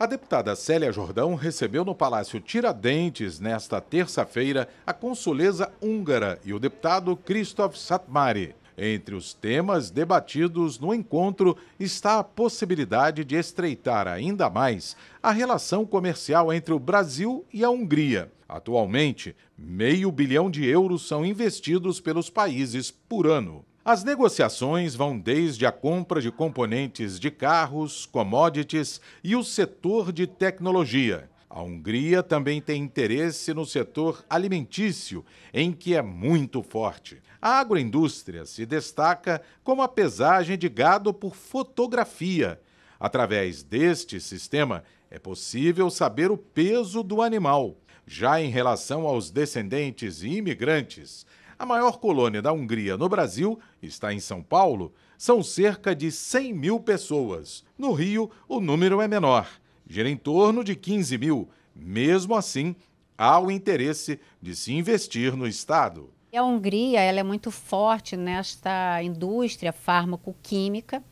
A deputada Célia Jordão recebeu no Palácio Tiradentes, nesta terça-feira, a consuleza húngara e o deputado Christoph Satmari. Entre os temas debatidos no encontro está a possibilidade de estreitar ainda mais a relação comercial entre o Brasil e a Hungria. Atualmente, meio bilhão de euros são investidos pelos países por ano. As negociações vão desde a compra de componentes de carros, commodities e o setor de tecnologia. A Hungria também tem interesse no setor alimentício, em que é muito forte. A agroindústria se destaca como a pesagem de gado por fotografia. Através deste sistema, é possível saber o peso do animal. Já em relação aos descendentes e imigrantes, a maior colônia da Hungria no Brasil está em São Paulo. São cerca de 100 mil pessoas. No Rio, o número é menor, gira em torno de 15 mil. Mesmo assim, há o interesse de se investir no Estado. A Hungria ela é muito forte nesta indústria farmacoquímica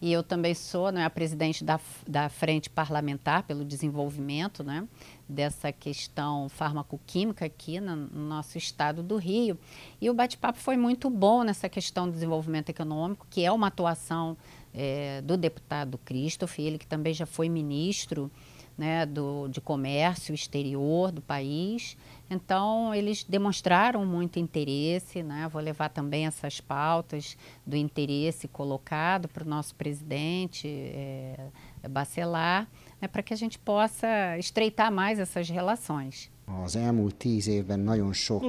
e eu também sou né, a presidente da, da Frente Parlamentar pelo Desenvolvimento, né? dessa questão farmacoquímica aqui no, nosso estado do Rio. E o bate-papo foi muito bom nessa questão do desenvolvimento econômico, que é uma atuação é, do deputado Christoph, ele que também já foi ministro né, do, de comércio exterior do país. Então, eles demonstraram muito interesse. Né? Vou levar também essas pautas do interesse colocado para o nosso presidente. É, bacelar, né, para que a gente possa estreitar mais essas relações. Nos eh,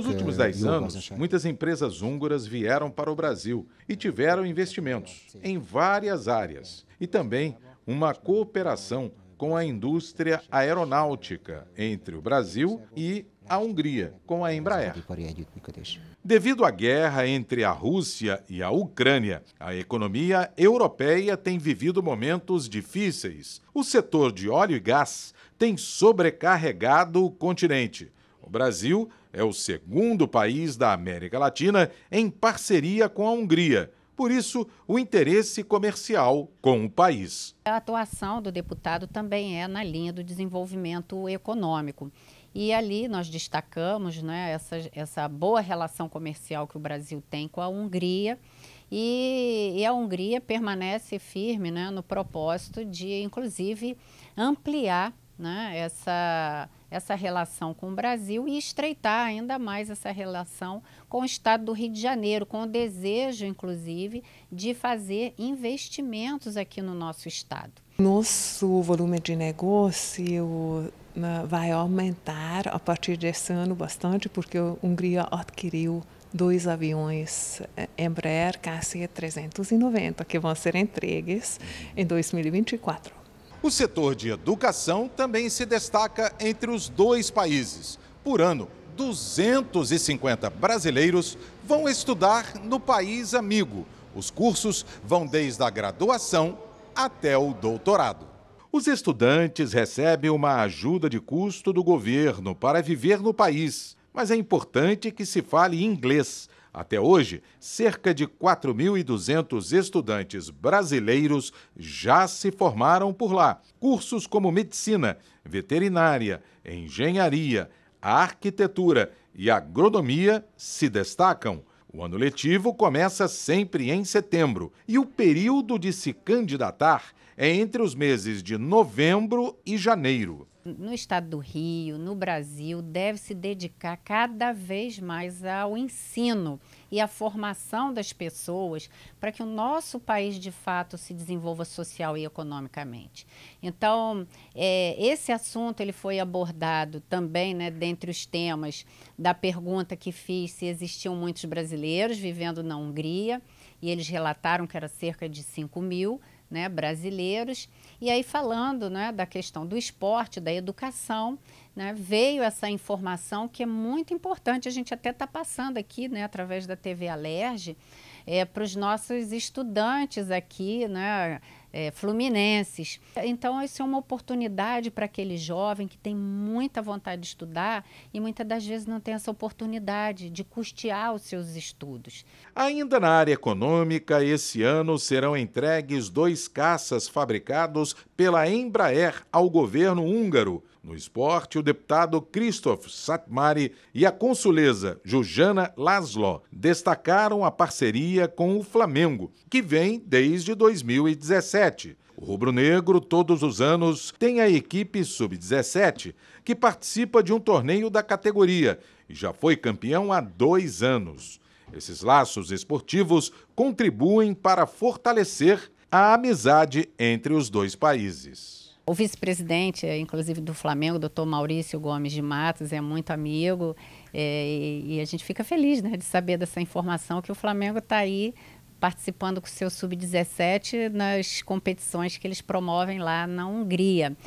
últimos dez anos, muitas empresas húngaras vieram para o Brasil e tiveram investimentos em várias áreas e também uma cooperação com a indústria aeronáutica entre o Brasil e a Hungria, com a Embraer. Devido à guerra entre a Rússia e a Ucrânia, a economia europeia tem vivido momentos difíceis. O setor de óleo e gás tem sobrecarregado o continente. O Brasil é o segundo país da América Latina em parceria com a Hungria por isso o interesse comercial com o país. A atuação do deputado também é na linha do desenvolvimento econômico. E ali nós destacamos né, essa, essa boa relação comercial que o Brasil tem com a Hungria. E, e, a Hungria permanece firme né, no propósito de, inclusive, ampliar né, essa, essa relação com o Brasil e estreitar ainda mais essa relação com o estado do Rio de Janeiro, com o desejo, inclusive, de fazer investimentos aqui no nosso estado. Nosso volume de negócio né, vai aumentar a partir desse ano bastante, porque a Hungria adquiriu dois aviões é, Embraer KC-390 que vão ser entregues em 2024. O setor de educação também se destaca entre os dois países. Por ano, 250 brasileiros vão estudar no país amigo. Os cursos vão desde a graduação até o doutorado. Os estudantes recebem uma ajuda de custo do governo para viver no país, mas é importante que se fale inglês até hoje, cerca de 4.200 estudantes brasileiros já se formaram por lá. Cursos como medicina, veterinária, engenharia, arquitetura e agronomia se destacam. O ano letivo começa sempre em setembro e o período de se candidatar é entre os meses de novembro e janeiro. No estado do Rio, no Brasil, deve se dedicar cada vez mais ao ensino e à formação das pessoas para que o nosso país de fato se desenvolva social e economicamente. Então, é, esse assunto ele foi abordado também, né, dentre os temas da pergunta que fiz se existiam muitos brasileiros vivendo na Hungria e eles relataram que era cerca de 5 mil né, brasileiros. E aí, falando né, da questão do esporte, da educação, né, veio essa informação que é muito importante, a gente até está passando aqui né, através da TV Alerge, é, para os nossos estudantes aqui, né, é, fluminenses. Então, isso é uma oportunidade para aquele jovem que tem muita vontade de estudar e muitas das vezes não tem essa oportunidade de custear os seus estudos. Ainda na área econômica, esse ano serão entregues dois caças fabricados pela Embraer ao governo húngaro. No esporte, o deputado Christoph Satmari e a consuleza Jujana Laszlo destacaram a parceria com o Flamengo, que vem desde 2017. O rubro-negro, todos os anos, tem a equipe sub-17, que participa de um torneio da categoria e já foi campeão há dois anos. Esses laços esportivos contribuem para fortalecer a amizade entre os dois países. O vice-presidente, eh, inclusive do Flamengo, doutor Maurício Gomes de Matos, é muito amigo é, e, e, a gente fica feliz né, de saber dessa informação que o Flamengo está aí participando com o seu sub-17 nas competições que eles promovem lá na Hungria.